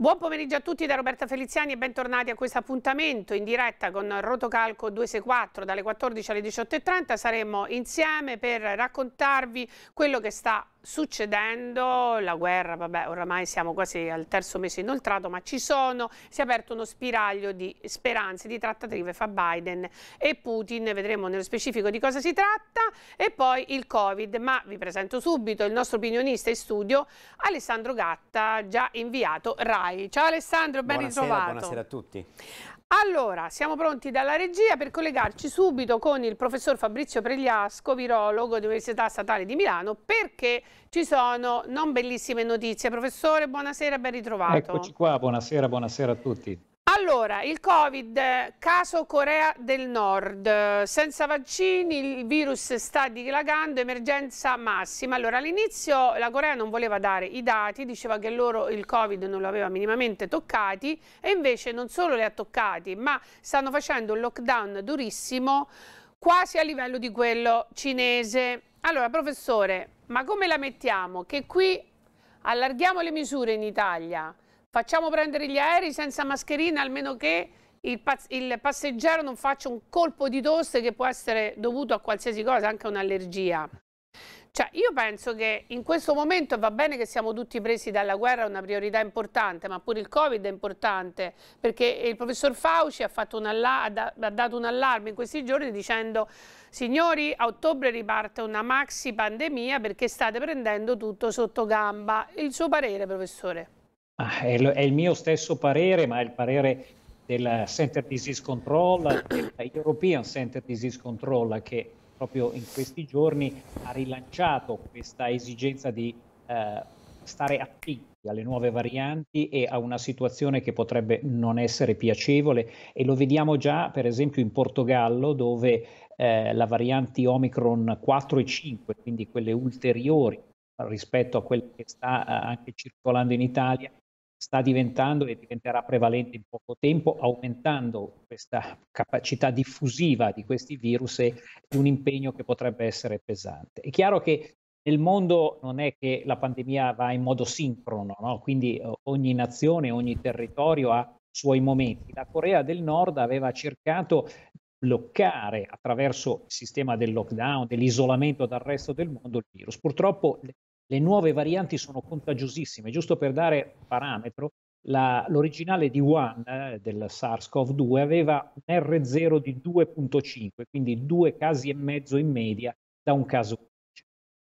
Buon pomeriggio a tutti da Roberta Feliziani e bentornati a questo appuntamento in diretta con Rotocalco 264 dalle 14 alle 18.30. Saremo insieme per raccontarvi quello che sta succedendo la guerra, vabbè oramai siamo quasi al terzo mese inoltrato, ma ci sono, si è aperto uno spiraglio di speranze, di trattative fra Biden e Putin, vedremo nello specifico di cosa si tratta, e poi il Covid, ma vi presento subito il nostro opinionista in studio, Alessandro Gatta, già inviato RAI. Ciao Alessandro, ben buonasera, ritrovato. Buonasera a tutti. Allora, siamo pronti dalla regia per collegarci subito con il professor Fabrizio Pregliasco, virologo dell'Università Statale di Milano, perché ci sono non bellissime notizie. Professore, buonasera, ben ritrovato. Eccoci qua, buonasera, buonasera a tutti. Allora, il Covid, caso Corea del Nord, senza vaccini il virus sta dilagando, emergenza massima. Allora, all'inizio la Corea non voleva dare i dati, diceva che loro il Covid non lo aveva minimamente toccati e invece non solo li ha toccati, ma stanno facendo un lockdown durissimo quasi a livello di quello cinese. Allora, professore, ma come la mettiamo? Che qui allarghiamo le misure in Italia, Facciamo prendere gli aerei senza mascherina, almeno che il, il, passeggero non faccia un colpo di tosse che può essere dovuto a qualsiasi cosa, anche un'allergia. Cioè, io penso che in questo momento va bene che siamo tutti presi dalla guerra, è una priorità importante, ma pure il Covid è importante, perché il professor Fauci ha, un ha dato un allarme in questi giorni dicendo signori, a ottobre riparte una maxi pandemia perché state prendendo tutto sotto gamba. Il suo parere, professore? Ah, è, è, il mio stesso parere, ma è il parere del Center Disease Control, dell'European Center Disease Control, che proprio in questi giorni ha rilanciato questa esigenza di eh, stare attenti alle nuove varianti e a una situazione che potrebbe non essere piacevole e lo vediamo già per esempio in Portogallo dove eh, la variante Omicron 4 e 5, quindi quelle ulteriori rispetto a quelle che sta eh, anche circolando in Italia, sta diventando e diventerà prevalente in poco tempo, aumentando questa capacità diffusiva di questi virus e un impegno che potrebbe essere pesante. È chiaro che nel mondo non è che la pandemia va in modo sincrono, no? quindi eh, ogni nazione, ogni territorio ha suoi momenti. La Corea del Nord aveva cercato bloccare attraverso il sistema del lockdown, dell'isolamento dal resto del mondo il virus. Purtroppo le le nuove varianti sono contagiosissime. Giusto per dare parametro, la, l'originale di Wuhan eh, del SARS-CoV-2 aveva un R0 di 2.5, quindi due casi e mezzo in media da un caso.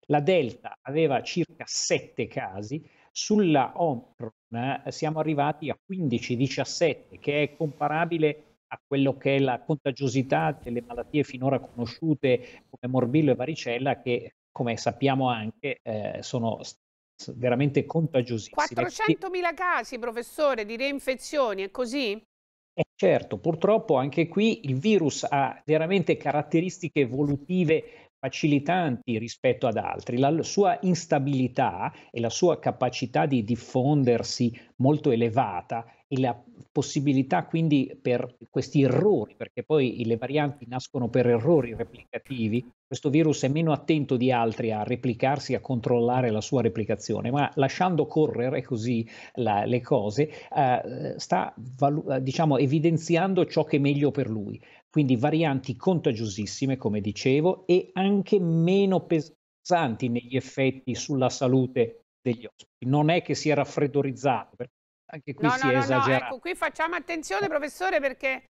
La Delta aveva circa 7 casi, sulla Omicron eh, siamo arrivati a 15-17, che è comparabile a quello che è la contagiosità delle malattie finora conosciute come morbillo e varicella, che come sappiamo anche, eh, sono veramente contagiosissime. 400.000 casi, professore, di reinfezioni, è così? Eh certo, purtroppo anche qui il virus ha veramente caratteristiche evolutive facilitanti rispetto ad altri. La sua instabilità e la sua capacità di diffondersi molto elevata e la possibilità quindi per questi errori, perché poi le varianti nascono per errori replicativi, questo virus è meno attento di altri a replicarsi, a controllare la sua replicazione, ma lasciando correre così la, le cose eh, sta valu- eh, diciamo, evidenziando ciò che è meglio per lui. Quindi varianti contagiosissime, come dicevo, e anche meno pesanti negli effetti sulla salute degli ospiti. Non è che si è raffreddorizzato, perché anche qui no, si no, è no, ecco, esagerato. Ecco, qui facciamo attenzione, professore, perché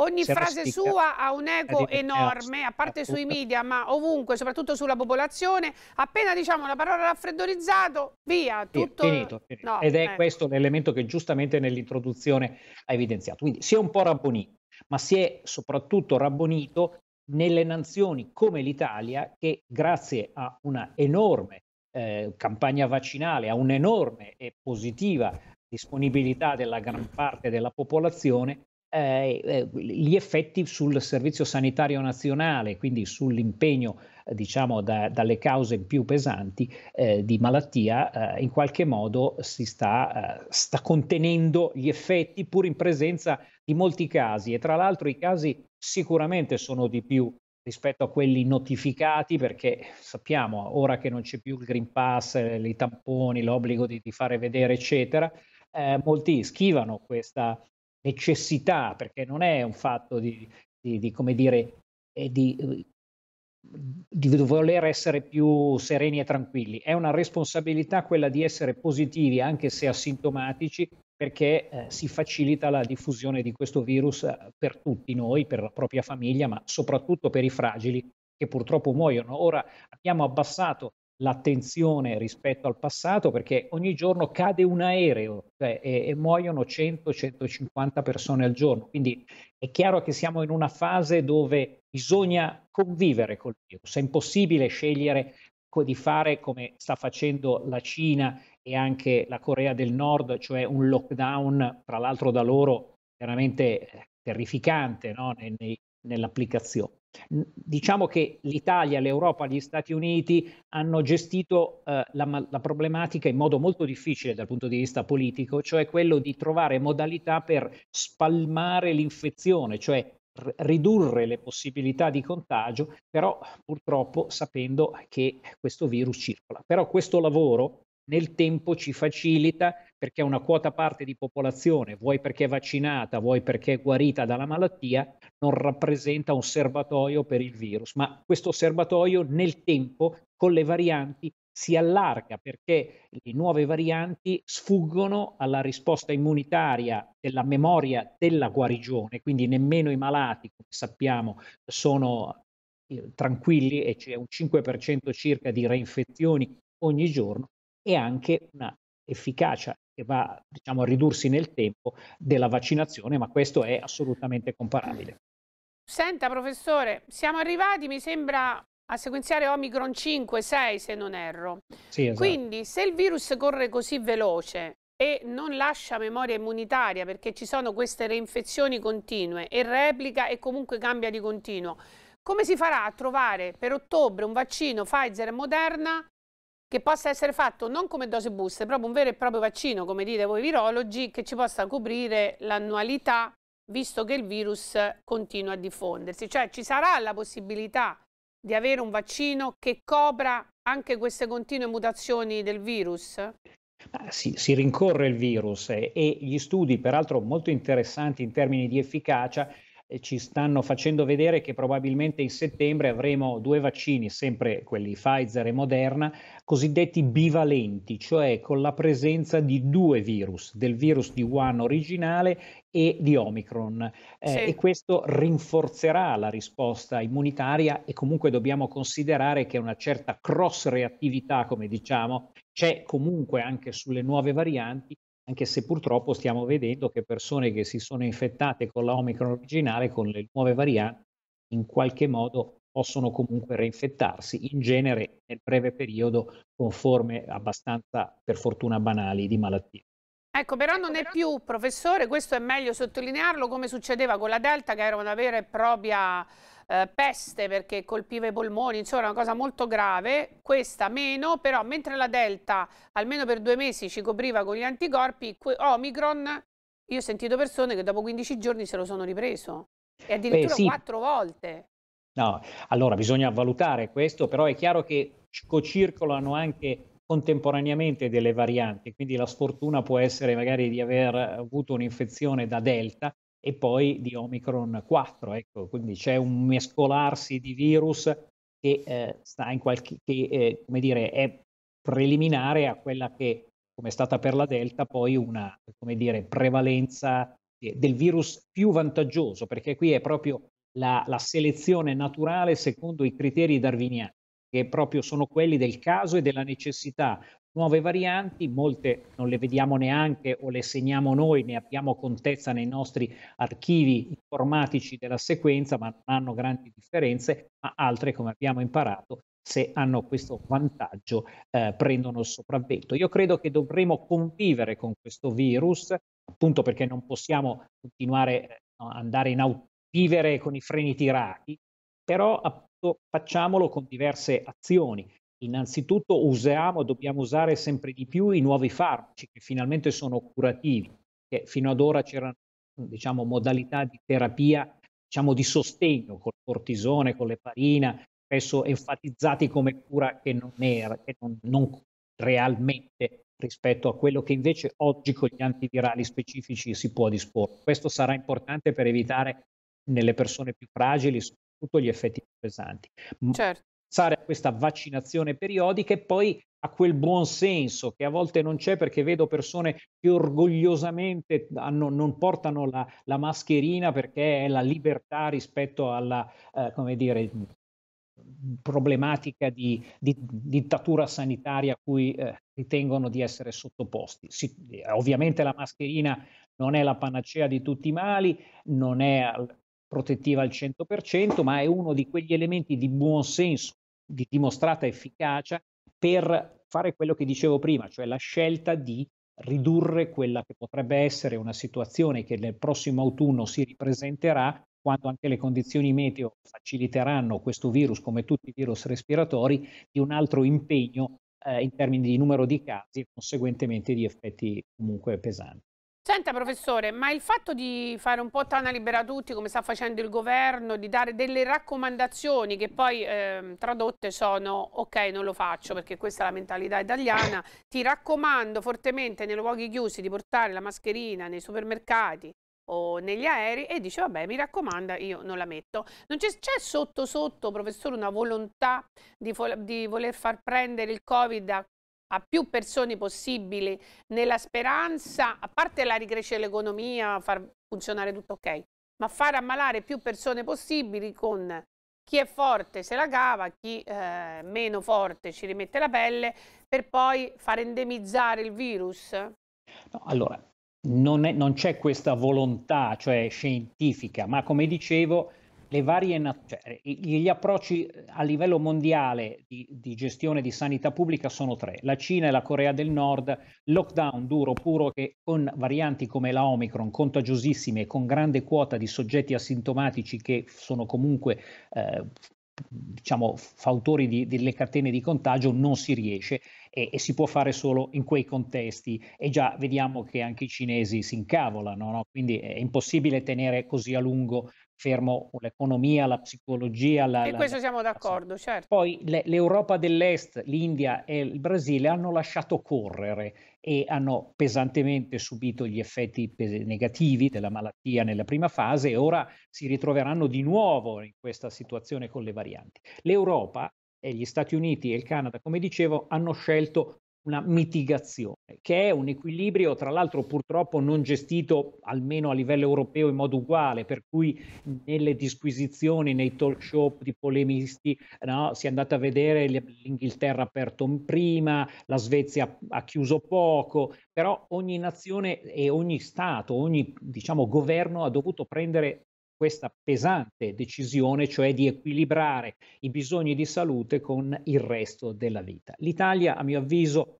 ogni si frase mastica, sua ha un eco enorme, a parte sui media, ma ovunque, soprattutto sulla popolazione. Appena diciamo la parola raffreddorizzato, via, tutto... Finito, finito. No, Ed è ecco. questo l'elemento che giustamente nell'introduzione ha evidenziato. Quindi si è un po' rabbonito, ma si è soprattutto rabbonito nelle nazioni come l'Italia che grazie a una enorme eh, campagna vaccinale, a un'enorme e positiva disponibilità della gran parte della popolazione, eh, eh, gli effetti sul servizio sanitario nazionale, quindi sull'impegno eh, diciamo da, dalle cause più pesanti eh, di malattia, in qualche modo si sta, sta, contenendo gli effetti pur in presenza di molti casi e tra l'altro i casi sicuramente sono di più rispetto a quelli notificati perché sappiamo ora che non c'è più il Green Pass, i tamponi, l'obbligo di, di fare vedere eccetera, eh, molti schivano questa necessità, perché non è un fatto di, di, di come dire, eh, di, di voler essere più sereni e tranquilli, è una responsabilità quella di essere positivi anche se asintomatici perché eh, si facilita la diffusione di questo virus eh, per tutti noi, per la propria famiglia, ma soprattutto per i fragili che purtroppo muoiono. Ora abbiamo abbassato l'attenzione rispetto al passato perché ogni giorno cade un aereo cioè, e, e muoiono 100-150 persone al giorno. Quindi è chiaro che siamo in una fase dove bisogna convivere col virus, è impossibile scegliere di fare come sta facendo la Cina e anche la Corea del Nord, cioè un lockdown, tra l'altro da loro veramente terrificante no? Nei, nell'applicazione. Diciamo che l'Italia, l'Europa, gli Stati Uniti hanno gestito eh, la, la, problematica in modo molto difficile dal punto di vista politico, cioè quello di trovare modalità per spalmare l'infezione, cioè ridurre le possibilità di contagio, però purtroppo sapendo che questo virus circola. Però questo lavoro nel tempo ci facilita perché una quota parte di popolazione, vuoi perché è vaccinata, vuoi perché è guarita dalla malattia, non rappresenta un serbatoio per il virus, ma questo serbatoio nel tempo con le varianti si allarga perché le nuove varianti sfuggono alla risposta immunitaria della memoria della guarigione, quindi nemmeno i malati, come sappiamo, sono eh, tranquilli e c'è un 5% circa di reinfezioni ogni giorno, e anche una efficacia che va diciamo, a ridursi nel tempo della vaccinazione, ma questo è assolutamente comparabile. Senta professore, siamo arrivati, mi sembra, a sequenziare Omicron 5, 6 se non erro. Sì, esatto. Quindi se il virus corre così veloce e non lascia memoria immunitaria perché ci sono queste reinfezioni continue e replica e comunque cambia di continuo, come si farà a trovare per ottobre un vaccino Pfizer e Moderna che possa essere fatto non come dose booster, proprio un vero e proprio vaccino, come dite voi virologi, che ci possa coprire l'annualità visto che il virus continua a diffondersi. Cioè ci sarà la possibilità di avere un vaccino che copra anche queste continue mutazioni del virus? Si, si, rincorre il virus e, eh, e gli studi, peraltro molto interessanti in termini di efficacia, ci stanno facendo vedere che probabilmente in settembre avremo due vaccini, sempre quelli Pfizer e Moderna, cosiddetti bivalenti, cioè con la presenza di due virus, del virus di Wuhan originale e di Omicron. Eh, E questo rinforzerà la risposta immunitaria e comunque dobbiamo considerare che una certa cross reattività, come diciamo, c'è comunque anche sulle nuove varianti anche se purtroppo stiamo vedendo che persone che si sono infettate con la Omicron originale, con le nuove varianti, in qualche modo possono comunque reinfettarsi, in genere nel breve periodo con forme abbastanza, per fortuna, banali di malattia. Ecco, però ecco, non è più, professore, questo è meglio sottolinearlo, come succedeva con la Delta, che era una vera e propria eh, peste perché colpiva i polmoni, insomma, una cosa molto grave. Questa meno, però mentre la Delta almeno per due mesi ci copriva con gli anticorpi, Omicron, io ho sentito persone che dopo 15 giorni se lo sono ripreso e addirittura quattro sì. volte. No, allora bisogna valutare questo, però è chiaro che circolano anche contemporaneamente delle varianti, quindi la sfortuna può essere magari di aver avuto un'infezione da Delta e poi di Omicron 4, ecco, quindi c'è un mescolarsi di virus che, eh, sta in qualche, che eh, come dire, è preliminare a quella che, come è stata per la Delta, poi una come dire, prevalenza del virus più vantaggioso, perché qui è proprio la, la selezione naturale secondo i criteri darwiniani che proprio sono quelli del caso e della necessità. Nuove varianti, molte non le vediamo neanche o le segniamo noi, ne abbiamo contezza nei nostri archivi informatici della sequenza, ma non hanno grandi differenze, ma altre, come abbiamo imparato, se hanno questo vantaggio, eh, prendono il sopravvento. Io credo che dovremo convivere con questo virus, appunto perché non possiamo continuare a eh, andare in auto, vivere con i freni tirati, però facciamolo con diverse azioni. Innanzitutto usiamo, dobbiamo usare sempre di più i nuovi farmaci che finalmente sono curativi, che fino ad ora c'erano diciamo, modalità di terapia diciamo, di sostegno col cortisone, con l'eparina, spesso enfatizzati come cura che non era, che non, non realmente rispetto a quello che invece oggi con gli antivirali specifici si può disporre. Questo sarà importante per evitare nelle persone più fragili soprattutto gli effetti pesanti. Certo. Pensare a questa vaccinazione periodica e poi a quel buon senso che a volte non c'è perché vedo persone che orgogliosamente hanno, non portano la, la, mascherina perché è la libertà rispetto alla, eh, come dire, problematica di, di, dittatura sanitaria a cui eh, ritengono di essere sottoposti. Si, ovviamente la mascherina non è la panacea di tutti i mali, non è protettiva al 100%, ma è uno di quegli elementi di buonsenso, di dimostrata efficacia per fare quello che dicevo prima, cioè la scelta di ridurre quella che potrebbe essere una situazione che nel prossimo autunno si ripresenterà quando anche le condizioni meteo faciliteranno questo virus, come tutti i virus respiratori, di un altro impegno eh, in termini di numero di casi e conseguentemente di effetti comunque pesanti. Senta professore, ma il fatto di fare un po' Tana Libera a Tutti, come sta facendo il governo, di dare delle raccomandazioni che poi eh, tradotte sono ok non lo faccio perché questa è la mentalità italiana, ti raccomando fortemente nei luoghi chiusi di portare la mascherina nei supermercati o negli aerei e dice vabbè mi raccomanda io non la metto. Non c'è, sotto sotto professore una volontà di, di voler far prendere il Covid a a più persone possibili nella speranza, a parte la ricrescita dell'economia, far funzionare tutto ok, ma far ammalare più persone possibili con chi è forte se la cava, chi eh, meno forte ci rimette la pelle, per poi far endemizzare il virus? No, allora, non, c'è questa volontà, cioè scientifica, ma come dicevo, le varie cioè, gli approcci eh, a livello mondiale di, di, gestione di sanità pubblica sono tre: la Cina e la Corea del Nord, lockdown duro puro che con varianti come la Omicron contagiosissime e con grande quota di soggetti asintomatici che sono comunque eh, diciamo fautori di, delle catene di contagio non si riesce e, e, si può fare solo in quei contesti e già vediamo che anche i cinesi si incavolano no? quindi è impossibile tenere così a lungo fermo l'economia, la psicologia. La, e questo la... siamo d'accordo, certo. Poi le, l'Europa dell'Est, l'India e il Brasile hanno lasciato correre e hanno pesantemente subito gli effetti negativi della malattia nella prima fase e ora si ritroveranno di nuovo in questa situazione con le varianti. L'Europa e gli Stati Uniti e il Canada, come dicevo, hanno scelto una mitigazione, che è un equilibrio, tra l'altro purtroppo non gestito almeno a livello europeo in modo uguale, per cui nelle disquisizioni, nei talk show di polemisti, no, si è andata a vedere l'Inghilterra aperto prima, la Svezia ha chiuso poco, però ogni nazione e ogni Stato, ogni diciamo, governo ha dovuto prendere questa pesante decisione, cioè di equilibrare i bisogni di salute con il resto della vita. L'Italia, a mio avviso,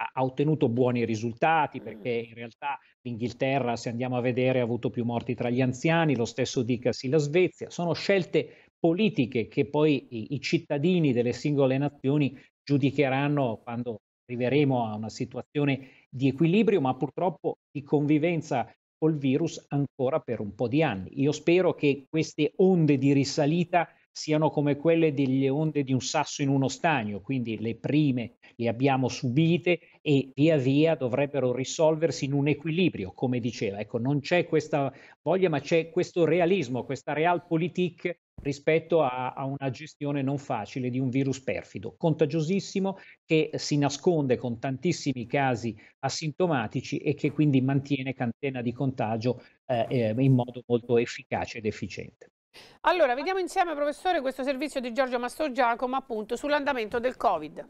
ha ottenuto buoni risultati mm. perché in realtà l'Inghilterra, se andiamo a vedere, ha avuto più morti tra gli anziani, lo stesso dicasi la Svezia. Sono scelte politiche che poi i, cittadini delle singole nazioni giudicheranno quando arriveremo a una situazione di equilibrio, ma purtroppo di convivenza col virus ancora per un po' di anni. Io spero che queste onde di risalita siano come quelle delle onde di un sasso in uno stagno, quindi le prime le abbiamo subite e via via dovrebbero risolversi in un equilibrio, come diceva. Ecco, non c'è questa voglia, ma c'è questo realismo, questa realpolitik rispetto a, a, una gestione non facile di un virus perfido, contagiosissimo, che si nasconde con tantissimi casi asintomatici e che quindi mantiene catena di contagio eh, eh in modo molto efficace ed efficiente. Allora, vediamo insieme, professore, questo servizio di Giorgio Mastro Giacomo appunto sull'andamento del Covid.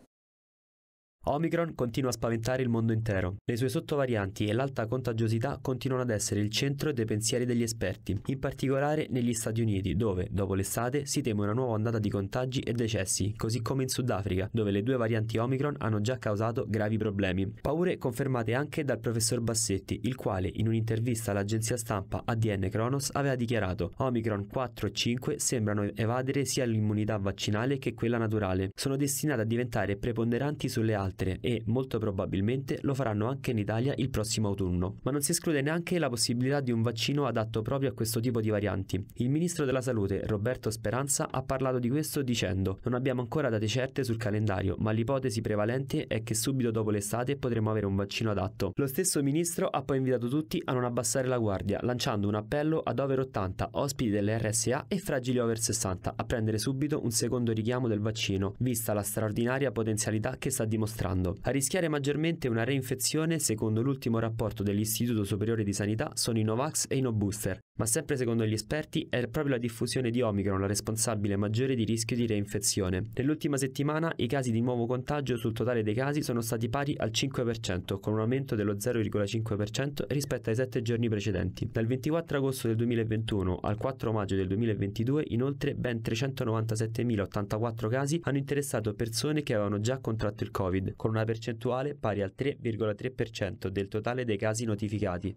Omicron continua a spaventare il mondo intero. Le sue sottovarianti e l'alta contagiosità continuano ad essere il centro dei pensieri degli esperti, in particolare negli Stati Uniti, dove, dopo l'estate, si teme una nuova ondata di contagi e decessi, così come in Sudafrica, dove le due varianti Omicron hanno già causato gravi problemi. Paure confermate anche dal professor Bassetti, il quale, in un'intervista all'agenzia stampa ADN Kronos, aveva dichiarato Omicron 4 e 5 sembrano evadere sia l'immunità vaccinale che quella naturale. Sono destinate a diventare preponderanti sulle altre altre e molto probabilmente lo faranno anche in Italia il prossimo autunno. Ma non si esclude neanche la possibilità di un vaccino adatto proprio a questo tipo di varianti. Il ministro della Salute, Roberto Speranza, ha parlato di questo dicendo: Non abbiamo ancora date certe sul calendario, ma l'ipotesi prevalente è che subito dopo l'estate potremo avere un vaccino adatto. Lo stesso ministro ha poi invitato tutti a non abbassare la guardia, lanciando un appello ad over 80, ospiti delle RSA e fragili over 60 a prendere subito un secondo richiamo del vaccino, vista la straordinaria potenzialità che sta dimostrando registrando. A rischiare maggiormente una reinfezione, secondo l'ultimo rapporto dell'Istituto Superiore di Sanità, sono i Novax e i No Booster, ma sempre secondo gli esperti è proprio la diffusione di Omicron la responsabile maggiore di rischio di reinfezione. Nell'ultima settimana i casi di nuovo contagio sul totale dei casi sono stati pari al 5%, con un aumento dello 0,5% rispetto ai 7 giorni precedenti. Dal 24 agosto del 2021 al 4 maggio del 2022, inoltre, ben 397.084 casi hanno interessato persone che avevano già contratto il Covid con una percentuale pari al 3,3% del totale dei casi notificati.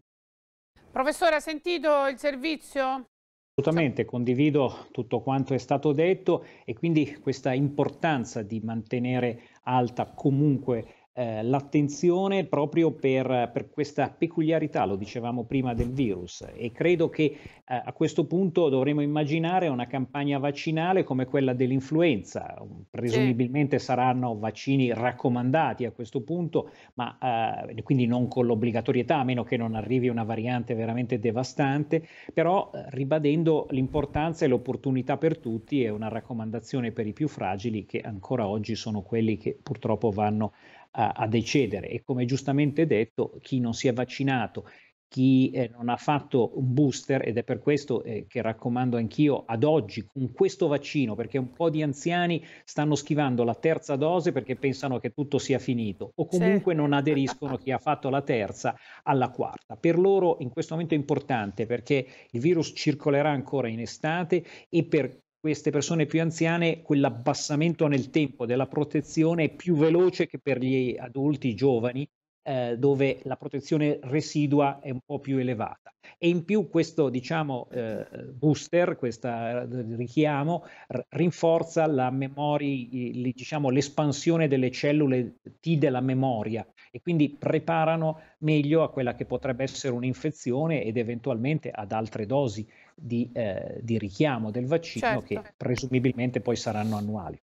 Professore, ha sentito il servizio? Assolutamente, condivido tutto quanto è stato detto e quindi questa importanza di mantenere alta comunque eh, l'attenzione proprio per, per, questa peculiarità, lo dicevamo prima, del virus e credo che eh, a questo punto dovremo immaginare una campagna vaccinale come quella dell'influenza, mm, presumibilmente sì. saranno vaccini raccomandati a questo punto, ma eh, quindi non con l'obbligatorietà, a meno che non arrivi una variante veramente devastante, però eh, ribadendo l'importanza e l'opportunità per tutti e una raccomandazione per i più fragili che ancora oggi sono quelli che purtroppo vanno a, a decedere e come giustamente detto chi non si è vaccinato chi eh, non ha fatto un booster ed è per questo eh, che raccomando anch'io ad oggi con questo vaccino perché un po' di anziani stanno schivando la terza dose perché pensano che tutto sia finito o comunque sì. non aderiscono chi ha fatto la terza alla quarta. Per loro in questo momento è importante perché il virus circolerà ancora in estate e per queste persone più anziane quell'abbassamento nel tempo della protezione è più veloce che per gli adulti giovani, eh, dove la protezione residua è un po' più elevata. E in più questo, diciamo, eh, booster, questo eh, richiamo, rinforza la memoria, diciamo, l'espansione delle cellule T della memoria e quindi preparano meglio a quella che potrebbe essere un'infezione ed eventualmente ad altre dosi di, eh, di richiamo del vaccino certo. che presumibilmente poi saranno annuali.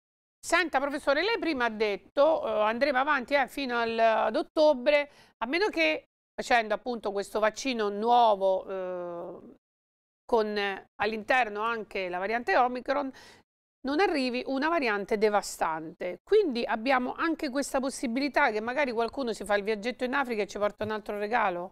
Senta professore, lei prima ha detto uh, andremo avanti eh, fino al, ad ottobre, a meno che facendo appunto questo vaccino nuovo eh, con all'interno anche la variante Omicron, non arrivi una variante devastante. Quindi abbiamo anche questa possibilità che magari qualcuno si fa il viaggetto in Africa e ci porta un altro regalo?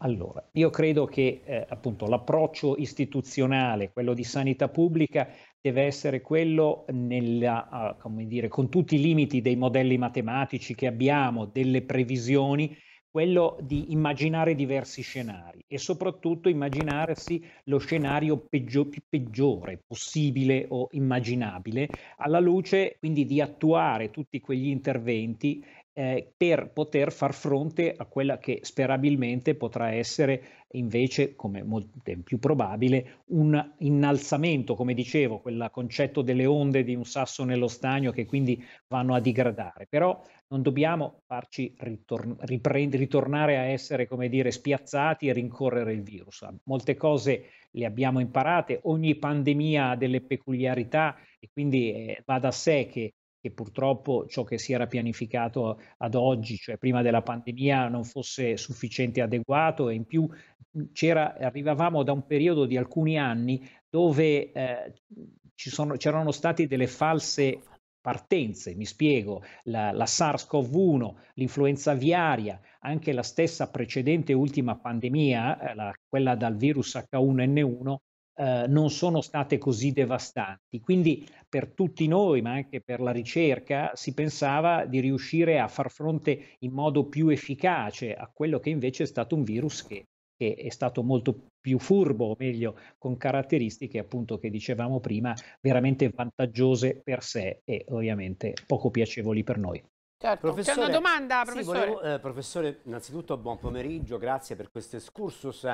Allora, io credo che eh, appunto l'approccio istituzionale, quello di sanità pubblica, deve essere quello nella, uh, come dire, con tutti i limiti dei modelli matematici che abbiamo, delle previsioni, quello di immaginare diversi scenari e soprattutto immaginarsi lo scenario peggio, peggiore possibile o immaginabile alla luce quindi di attuare tutti quegli interventi eh, per poter far fronte a quella che sperabilmente potrà essere invece, come molto più probabile, un innalzamento, come dicevo, quel concetto delle onde di un sasso nello stagno che quindi vanno a digradare. Però non dobbiamo farci ritorn- riprend- ritornare a essere, come dire, spiazzati e rincorrere il virus. Ah, molte cose le abbiamo imparate, ogni pandemia ha delle peculiarità e quindi eh, va da sé che che purtroppo ciò che si era pianificato ad oggi, cioè prima della pandemia, non fosse sufficiente e adeguato e in più arrivavamo da un periodo di alcuni anni dove eh, sono, c'erano state delle false partenze, mi spiego, la, la, SARS-CoV-1, l'influenza aviaria, anche la stessa precedente e ultima pandemia, eh, la, quella dal virus H1N1, eh, non sono state così devastanti. Quindi per tutti noi, ma anche per la ricerca, si pensava di riuscire a far fronte in modo più efficace a quello che invece è stato un virus che, che è stato molto più furbo, o meglio, con caratteristiche appunto che dicevamo prima, veramente vantaggiose per sé e ovviamente poco piacevoli per noi. Certo, c'è una domanda, professore. Sì, volevo, eh, professore, innanzitutto buon pomeriggio, grazie per questo excursus.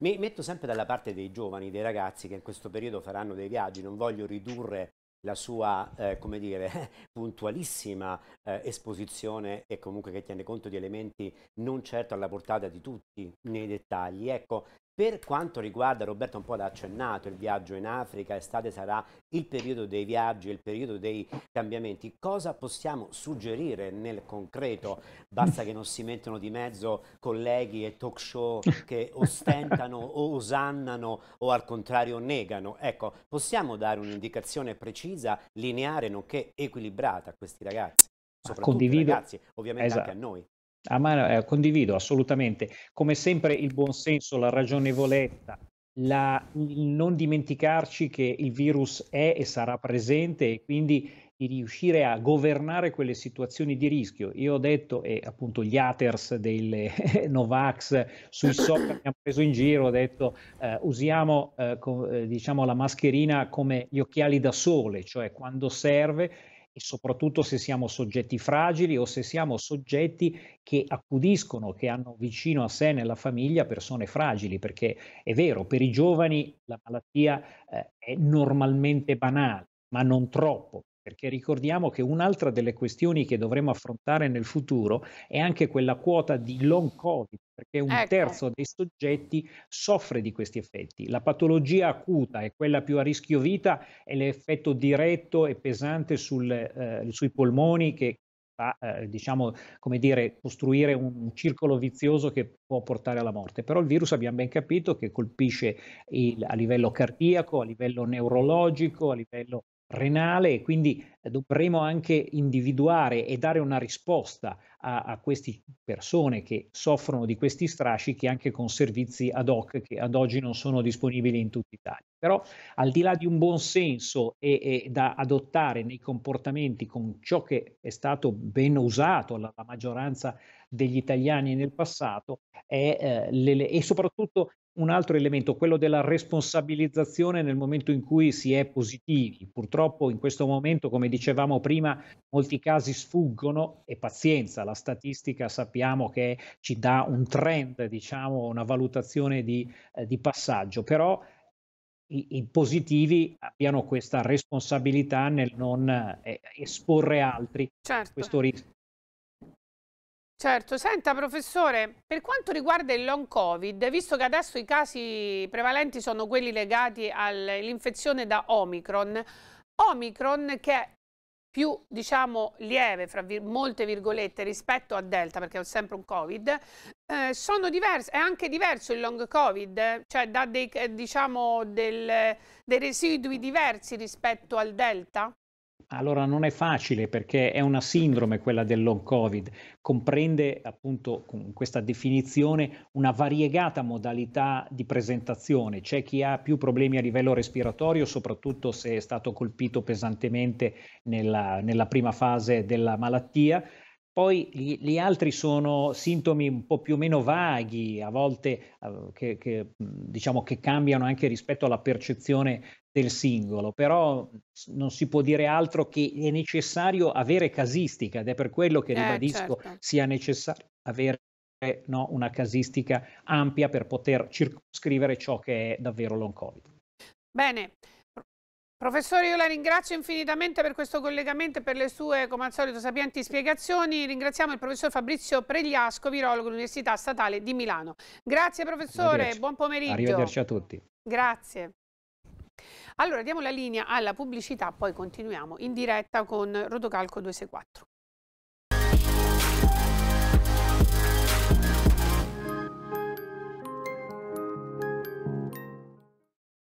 Mi metto sempre dalla parte dei giovani, dei ragazzi che in questo periodo faranno dei viaggi, non voglio ridurre la sua, eh, come dire, puntualissima eh, esposizione e comunque che tiene conto di elementi non certo alla portata di tutti nei dettagli. Ecco, per quanto riguarda, Roberto un po' l'ha accennato, il viaggio in Africa, estate sarà il periodo dei viaggi, il periodo dei cambiamenti, cosa possiamo suggerire nel concreto? Basta che non si mettono di mezzo colleghi e talk show che ostentano o osannano o al contrario negano. Ecco, possiamo dare un'indicazione precisa, lineare, nonché equilibrata a questi ragazzi? Soprattutto Condivido. ragazzi, ovviamente esatto. anche a esatto. noi. A mano, eh, condivido assolutamente. Come sempre il buonsenso, la ragionevolezza, la, non dimenticarci che il virus è e sarà presente e quindi di riuscire a governare quelle situazioni di rischio. Io ho detto, e appunto gli haters delle Novax sui social mi hanno preso in giro, ho detto eh, usiamo eh, co- eh, diciamo la mascherina come gli occhiali da sole, cioè quando serve e soprattutto se siamo soggetti fragili o se siamo soggetti che accudiscono, che hanno vicino a sé nella famiglia persone fragili, perché è vero, per i giovani la malattia eh, è normalmente banale, ma non troppo perché ricordiamo che un'altra delle questioni che dovremo affrontare nel futuro è anche quella quota di long covid, perché un ecco. terzo dei soggetti soffre di questi effetti. La patologia acuta è quella più a rischio vita e l'effetto diretto e pesante sul, eh, sui polmoni che fa, eh, diciamo, come dire, costruire un, un circolo vizioso che può portare alla morte. Però il virus abbiamo ben capito che colpisce il, a livello cardiaco, a livello neurologico, a livello renale e quindi eh, dovremo anche individuare e dare una risposta a, a, queste persone che soffrono di questi strascichi anche con servizi ad hoc che ad oggi non sono disponibili in tutta Italia. Però al di là di un buon senso e, e da adottare nei comportamenti con ciò che è stato ben usato dalla maggioranza degli italiani nel passato è, eh, le, e soprattutto un altro elemento, quello della responsabilizzazione nel momento in cui si è positivi. Purtroppo in questo momento, come dicevamo prima, molti casi sfuggono e pazienza, la statistica sappiamo che ci dà un trend, diciamo, una valutazione di, eh, di passaggio, però i, i, positivi abbiano questa responsabilità nel non eh, esporre altri certo. questo rischio. Certo, senta professore, per quanto riguarda il long covid, visto che adesso i casi prevalenti sono quelli legati all'infezione da Omicron, Omicron che è più diciamo lieve, fra vir molte virgolette, rispetto a Delta, perché è sempre un covid, eh, sono diverse, è anche diverso il long covid, cioè dà dei, eh, diciamo del, dei residui diversi rispetto al delta? Allora non è facile perché è una sindrome quella del long covid, comprende appunto con questa definizione una variegata modalità di presentazione, c'è chi ha più problemi a livello respiratorio soprattutto se è stato colpito pesantemente nella, nella prima fase della malattia, poi gli, gli, altri sono sintomi un po' più o meno vaghi, a volte eh, che, che, diciamo, che, cambiano anche rispetto alla percezione del singolo, però non si può dire altro che è necessario avere casistica ed è per quello che eh, ribadisco eh, certo. sia necessario avere no, una casistica ampia per poter circoscrivere ciò che è davvero long covid. Bene. Professore, io la ringrazio infinitamente per questo collegamento e per le sue, come al solito, sapienti spiegazioni. Ringraziamo il professor Fabrizio Pregliasco, virologo dell'Università Statale di Milano. Grazie professore, buon pomeriggio. Arrivederci a tutti. Grazie. Allora diamo la linea alla pubblicità, poi continuiamo in diretta con Rodocalco 264.